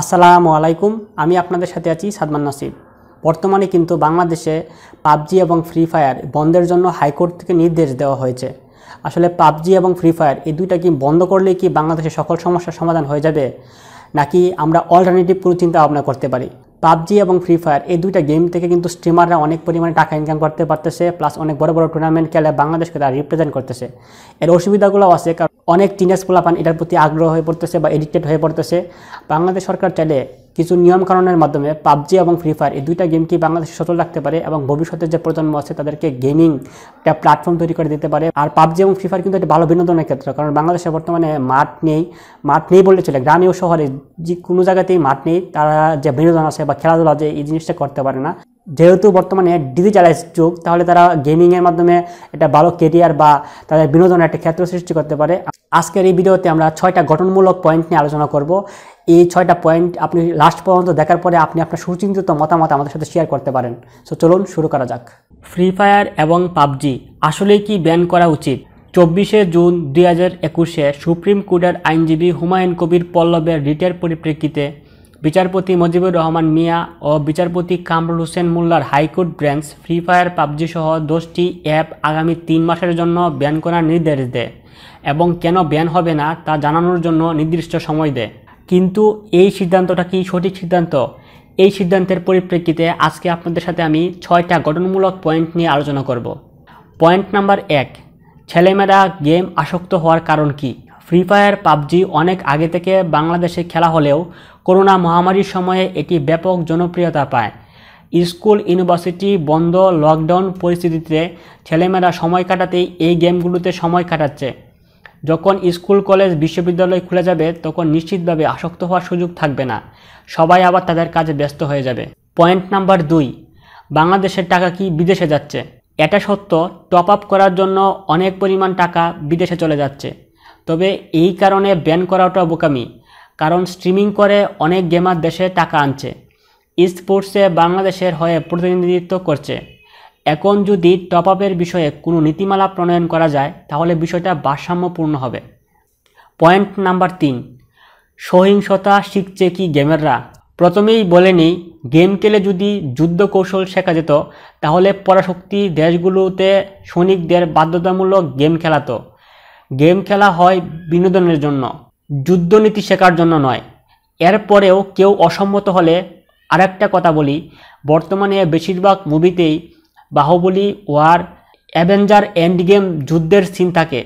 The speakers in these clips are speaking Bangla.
আসসালামু আলাইকুম আমি আপনাদের সাথে আছি সাদমান নাসিব বর্তমানে কিন্তু বাংলাদেশে পাবজি এবং ফ্রি ফায়ার বন্ধের জন্য হাইকোর্ট থেকে নির্দেশ দেওয়া হয়েছে আসলে পাবজি এবং ফ্রি ফায়ার এই দুইটা কি বন্ধ করলে কি বাংলাদেশের সকল সমস্যার সমাধান হয়ে যাবে নাকি আমরা অল্টারনেটিভ কোনো চিন্তা ভাবনা করতে পারি পাবজি এবং ফ্রি ফায়ার এই দুইটা গেম থেকে কিন্তু স্ট্রিমাররা অনেক পরিমাণে টাকা ইনকাম করতে পারতেছে প্লাস অনেক বড় বড় টুর্নামেন্ট খেলে বাংলাদেশকে তারা রিপ্রেজেন্ট করতেছে এর অসুবিধাগুলো আছে কারণ অনেক টিনেজ পোলাপান এটার প্রতি আগ্রহ হয়ে পড়তেছে বা এডিক্টেড হয়ে পড়তেছে বাংলাদেশ সরকার চাইলে কিছু নিয়মকানুনের মাধ্যমে পাবজি এবং ফ্রি ফায়ার এই দুইটা গেম কি বাংলাদেশে সচল রাখতে পারে এবং ভবিষ্যতের যে প্রজন্ম আছে তাদেরকে গেমিং একটা প্ল্যাটফর্ম তৈরি করে দিতে পারে আর পাবজি এবং ফ্রি ফায়ার কিন্তু একটা ভালো বিনোদনের ক্ষেত্র কারণ বাংলাদেশে বর্তমানে মাঠ নেই মাঠ নেই বললে চলে গ্রামে ও শহরে যে কোনো জায়গাতেই মাঠ নেই তারা যে বিনোদন আছে বা খেলাধুলা যে এই জিনিসটা করতে পারে না যেহেতু বর্তমানে ডিজিটালাইজ যুগ তাহলে তারা গেমিংয়ের মাধ্যমে একটা ভালো কেরিয়ার বা তাদের বিনোদনের একটা ক্ষেত্র সৃষ্টি করতে পারে আজকের এই ভিডিওতে আমরা ছয়টা গঠনমূলক পয়েন্ট নিয়ে আলোচনা করব এই ছয়টা পয়েন্ট আপনি লাস্ট পর্যন্ত দেখার পরে আপনি আপনার সুচিন্তিত মতামত আমাদের সাথে শেয়ার করতে পারেন সো চলুন শুরু করা যাক ফ্রি ফায়ার এবং পাবজি আসলে কি ব্যান করা উচিত চব্বিশে জুন দুই হাজার একুশে সুপ্রিম কোর্টের আইনজীবী হুমায়ুন কবির পল্লবের রিটের পরিপ্রেক্ষিতে বিচারপতি মজিবুর রহমান মিয়া ও বিচারপতি কামরুল হোসেন মোল্লার high court bench free fire PUBG সহ দশটি অ্যাপ আগামী তিন মাসের জন্য ব্যান করার নির্দেশ দেয় এবং কেন ব্যান হবে না তা জানানোর জন্য নির্দিষ্ট সময় দেয় কিন্তু এই সিদ্ধান্তটা কি সঠিক সিদ্ধান্ত এই সিদ্ধান্তের পরিপ্রেক্ষিতে আজকে আপনাদের সাথে আমি ছয়টা গঠনমূলক পয়েন্ট নিয়ে আলোচনা করব পয়েন্ট নাম্বার এক ছেলেমেয়েরা গেম আসক্ত হওয়ার কারণ কি ফ্রি ফায়ার পাবজি অনেক আগে থেকে বাংলাদেশে খেলা হলেও করোনা মহামারীর সময়ে এটি ব্যাপক জনপ্রিয়তা পায় স্কুল ইউনিভার্সিটি বন্ধ লকডাউন পরিস্থিতিতে ছেলেমেয়েরা সময় কাটাতেই এই গেমগুলোতে সময় কাটাচ্ছে যখন স্কুল কলেজ বিশ্ববিদ্যালয় খুলে যাবে তখন নিশ্চিতভাবে আসক্ত হওয়ার সুযোগ থাকবে না সবাই আবার তাদের কাজে ব্যস্ত হয়ে যাবে পয়েন্ট নাম্বার দুই বাংলাদেশের টাকা কি বিদেশে যাচ্ছে এটা সত্য টপ আপ করার জন্য অনেক পরিমাণ টাকা বিদেশে চলে যাচ্ছে তবে এই কারণে ব্যান করাটা বোকামি কারণ স্ট্রিমিং করে অনেক গেমার দেশে টাকা আনছে স্পোর্টসে বাংলাদেশের হয়ে প্রতিনিধিত্ব করছে এখন যদি টপ আপের বিষয়ে কোনো নীতিমালা প্রণয়ন করা যায় তাহলে বিষয়টা ভারসাম্যপূর্ণ হবে পয়েন্ট নাম্বার তিন সহিংসতা শিখছে কি গেমেররা প্রথমেই বলে নিই গেম খেলে যদি যুদ্ধ কৌশল শেখা যেত তাহলে পরাশক্তি দেশগুলোতে সৈনিকদের বাধ্যতামূলক গেম খেলাতো গেম খেলা হয় বিনোদনের জন্য যুদ্ধনীতি শেখার জন্য নয় এরপরেও কেউ অসম্মত হলে আরেকটা কথা বলি বর্তমানে বেশিরভাগ মুভিতেই Baahubali war avenger end game যুদ্ধের সিন থাকে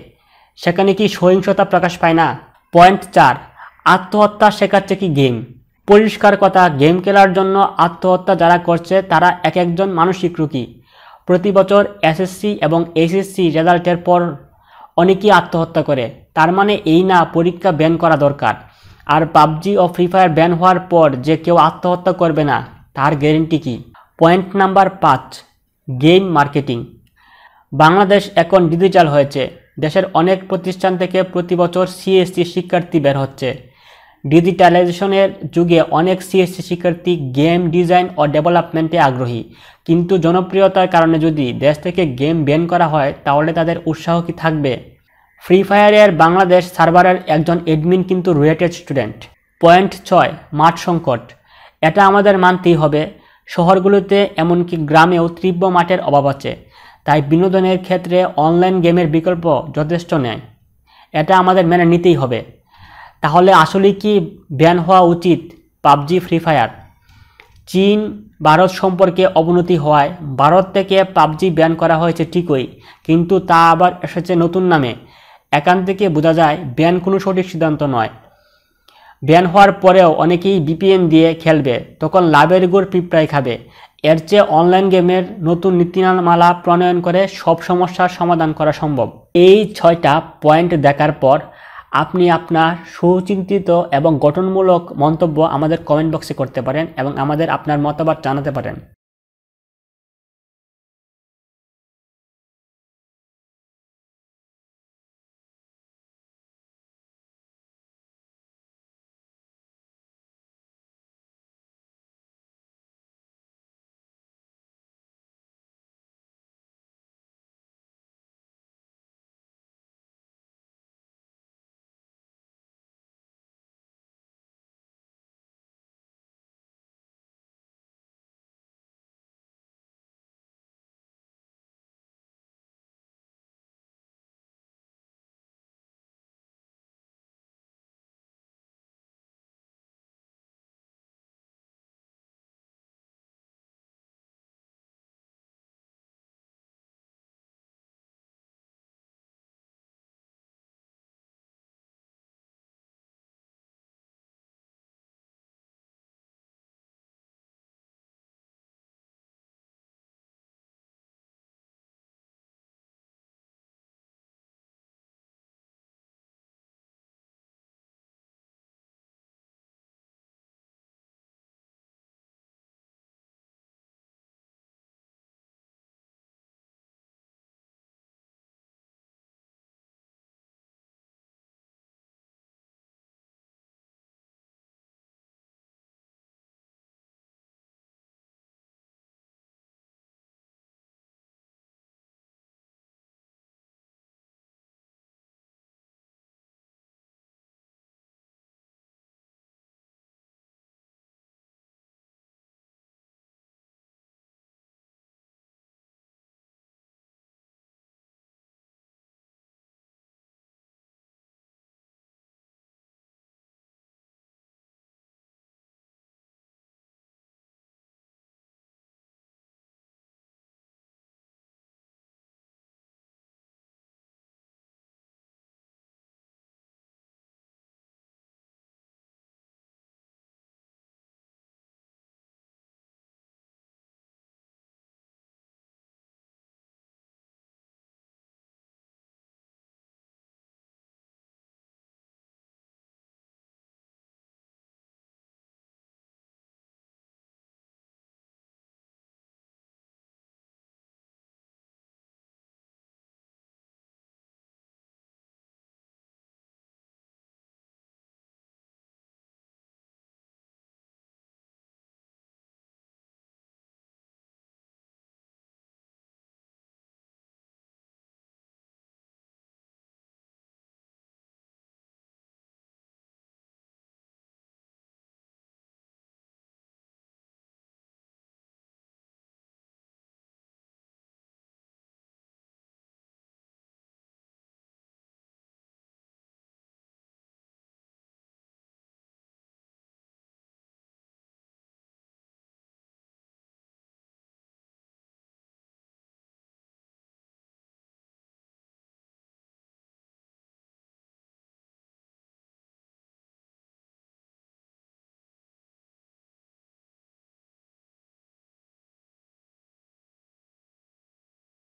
সেখানে কি সহিংসতা প্রকাশ পায় না পয়েন্ট চার আত্মহত্যা শেখাচ্ছে কি গেম পরিষ্কার কথা গেম খেলার জন্য আত্মহত্যা যারা করছে তারা এক একজন মানসিক রুকি প্রতি বছর এসএসসি এবং এসএসসি রেজাল্টের পর অনেকেই আত্মহত্যা করে তার মানে এই না পরীক্ষা ব্যান করা দরকার আর পাবজি ও ফ্রি ফায়ার ব্যান হওয়ার পর যে কেউ আত্মহত্যা করবে না তার গ্যারেন্টি কি পয়েন্ট নাম্বার পাঁচ গেম মার্কেটিং বাংলাদেশ এখন ডিজিটাল হয়েছে দেশের অনেক প্রতিষ্ঠান থেকে প্রতি বছর সিএসসি শিক্ষার্থী বের হচ্ছে ডিজিটালাইজেশনের যুগে অনেক সিএসসি শিক্ষার্থী গেম ডিজাইন ও ডেভেলপমেন্টে আগ্রহী কিন্তু জনপ্রিয়তার কারণে যদি দেশ থেকে গেম ব্যান করা হয় তাহলে তাদের উৎসাহ কি থাকবে ফ্রি ফায়ারের বাংলাদেশ সার্ভারের একজন এডমিন কিন্তু রুয়েটেড স্টুডেন্ট পয়েন্ট ছয় মাঠ সংকট এটা আমাদের মানতেই হবে শহরগুলোতে এমনকি গ্রামেও তীব্র মাঠের অভাব আছে তাই বিনোদনের ক্ষেত্রে অনলাইন গেমের বিকল্প যথেষ্ট নেয় এটা আমাদের মেনে নিতেই হবে তাহলে আসলে কি ব্যান হওয়া উচিত পাবজি ফ্রি ফায়ার চীন ভারত সম্পর্কে অবনতি হওয়ায় ভারত থেকে পাবজি ব্যান করা হয়েছে ঠিকই কিন্তু তা আবার এসেছে নতুন নামে একান থেকে বোঝা যায় ব্যান কোনো সঠিক সিদ্ধান্ত নয় ব্যান হওয়ার পরেও অনেকেই বিপিএম দিয়ে খেলবে তখন লাভের গুড় পিঁপড়ায় খাবে এর চেয়ে অনলাইন গেমের নতুন নীতিমালা প্রণয়ন করে সব সমস্যার সমাধান করা সম্ভব এই ছয়টা পয়েন্ট দেখার পর আপনি আপনার সুচিন্তিত এবং গঠনমূলক মন্তব্য আমাদের কমেন্ট বক্সে করতে পারেন এবং আমাদের আপনার মতামত জানাতে পারেন